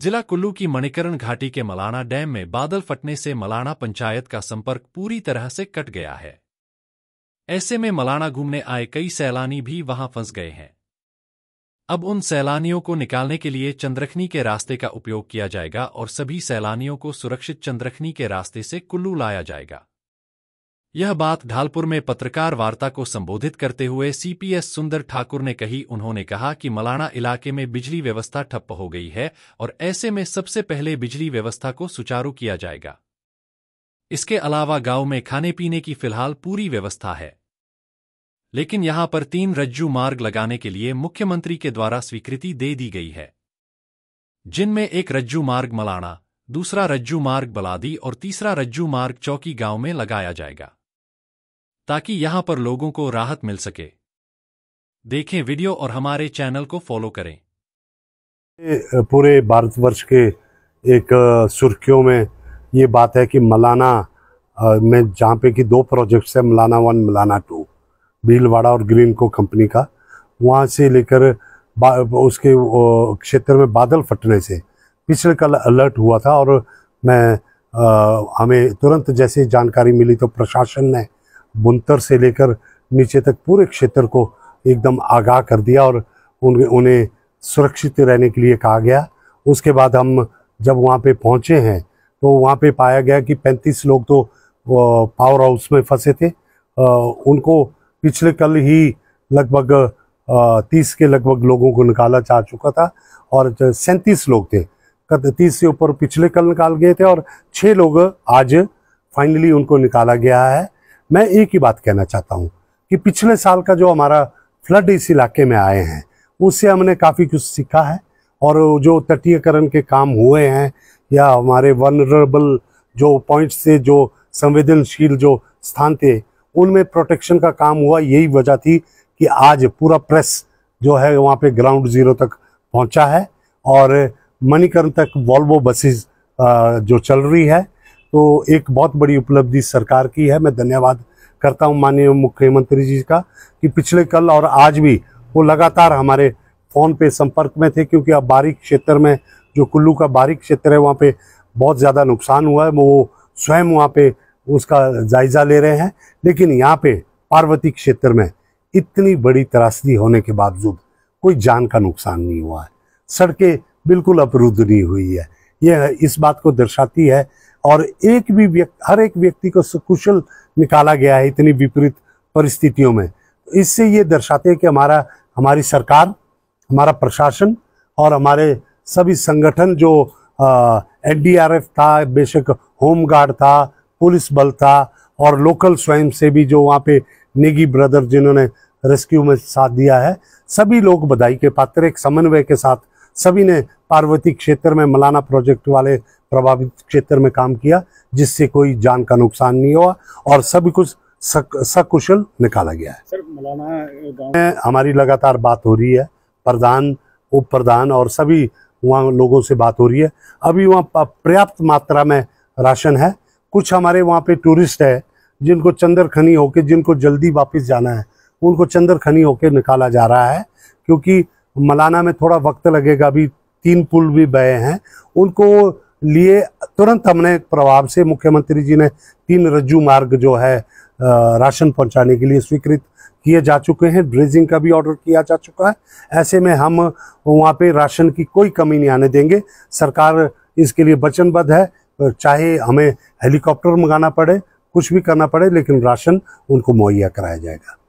जिला कुल्लू की मणिकरण घाटी के मलाना डैम में बादल फटने से मलाना पंचायत का संपर्क पूरी तरह से कट गया है ऐसे में मलाना घूमने आए कई सैलानी भी वहां फंस गए हैं अब उन सैलानियों को निकालने के लिए चंद्रखनी के रास्ते का उपयोग किया जाएगा और सभी सैलानियों को सुरक्षित चंद्रखनी के रास्ते से कुल्लू लाया जाएगा यह बात ढालपुर में पत्रकार वार्ता को संबोधित करते हुए सीपीएस सुंदर ठाकुर ने कही उन्होंने कहा कि मलाना इलाके में बिजली व्यवस्था ठप्प हो गई है और ऐसे में सबसे पहले बिजली व्यवस्था को सुचारू किया जाएगा इसके अलावा गांव में खाने पीने की फिलहाल पूरी व्यवस्था है लेकिन यहां पर तीन रज्जू मार्ग लगाने के लिए मुख्यमंत्री के द्वारा स्वीकृति दे दी गई है जिनमें एक रज्जू मार्ग मलाना दूसरा रज्जू मार्ग बलादी और तीसरा रज्जू मार्ग चौकी गांव में लगाया जाएगा ताकि यहां पर लोगों को राहत मिल सके देखें वीडियो और हमारे चैनल को फॉलो करें पूरे भारतवर्ष के एक सुर्खियों में ये बात है कि मलाना में जहाँ पे कि दो प्रोजेक्ट्स हैं मलाना वन मलाना टू भीलवाड़ा और ग्रीन को कंपनी का वहाँ से लेकर उसके क्षेत्र में बादल फटने से पिछले कल अलर्ट हुआ था और मैं आ, हमें तुरंत जैसे जानकारी मिली तो प्रशासन ने बुनतर से लेकर नीचे तक पूरे क्षेत्र को एकदम आगाह कर दिया और उन उन्हें सुरक्षित रहने के लिए कहा गया उसके बाद हम जब वहाँ पे पहुँचे हैं तो वहाँ पे पाया गया कि 35 लोग तो पावर हाउस में फंसे थे उनको पिछले कल ही लगभग तीस के लगभग लोगों को निकाला जा चुका था और सैंतीस लोग थे तीस से ऊपर पिछले कल निकाल गए थे और छः लोग आज फाइनली उनको निकाला गया है मैं एक ही बात कहना चाहता हूँ कि पिछले साल का जो हमारा फ्लड इस इलाके में आए हैं उससे हमने काफ़ी कुछ सीखा है और जो तटीयकरण के काम हुए हैं या हमारे वनरेबल जो पॉइंट्स से जो संवेदनशील जो स्थान थे उनमें प्रोटेक्शन का काम हुआ यही वजह थी कि आज पूरा प्रेस जो है वहाँ पे ग्राउंड ज़ीरो तक पहुँचा है और मणिकरण तक वॉल्वो बसेस जो चल रही है तो एक बहुत बड़ी उपलब्धि सरकार की है मैं धन्यवाद करता हूँ माननीय मुख्यमंत्री जी का कि पिछले कल और आज भी वो लगातार हमारे फ़ोन पे संपर्क में थे क्योंकि अब बारीक क्षेत्र में जो कुल्लू का बारीक क्षेत्र है वहाँ पे बहुत ज़्यादा नुकसान हुआ है वो स्वयं वहाँ पे उसका जायज़ा ले रहे हैं लेकिन यहाँ पे पार्वती क्षेत्र में इतनी बड़ी त्रासदी होने के बावजूद कोई जान का नुकसान नहीं हुआ है सड़कें बिल्कुल नहीं हुई है यह इस बात को दर्शाती है और एक भी व्यक्ति हर एक व्यक्ति को सुकुशल निकाला गया है इतनी विपरीत परिस्थितियों में इससे ये दर्शाते हैं कि हमारा हमारी सरकार हमारा प्रशासन और हमारे सभी संगठन जो एनडीआरएफ था बेशक होम गार्ड था पुलिस बल था और लोकल स्वयं से भी जो वहाँ पे नेगी ब्रदर जिन्होंने रेस्क्यू में साथ दिया है सभी लोग बधाई के पात्र एक समन्वय के साथ सभी ने पार्वती क्षेत्र में मलाना प्रोजेक्ट वाले प्रभावित क्षेत्र में काम किया जिससे कोई जान का नुकसान नहीं हुआ और सभी कुछ सक, सकुशल निकाला गया है सर मलाना में हमारी लगातार बात हो रही है प्रधान उप प्रधान और सभी वहाँ लोगों से बात हो रही है अभी वहाँ पर्याप्त मात्रा में राशन है कुछ हमारे वहाँ पे टूरिस्ट है जिनको चंदर खनी होके जिनको जल्दी वापस जाना है उनको चंदर खनी होके निकाला जा रहा है क्योंकि मलाना में थोड़ा वक्त लगेगा अभी तीन पुल भी बहे हैं उनको लिए तुरंत हमने प्रभाव से मुख्यमंत्री जी ने तीन रज्जू मार्ग जो है राशन पहुंचाने के लिए स्वीकृत किए जा चुके हैं ड्रेजिंग का भी ऑर्डर किया जा चुका है ऐसे में हम वहाँ पे राशन की कोई कमी नहीं आने देंगे सरकार इसके लिए वचनबद्ध है चाहे हमें हेलीकॉप्टर मंगाना पड़े कुछ भी करना पड़े लेकिन राशन उनको मुहैया कराया जाएगा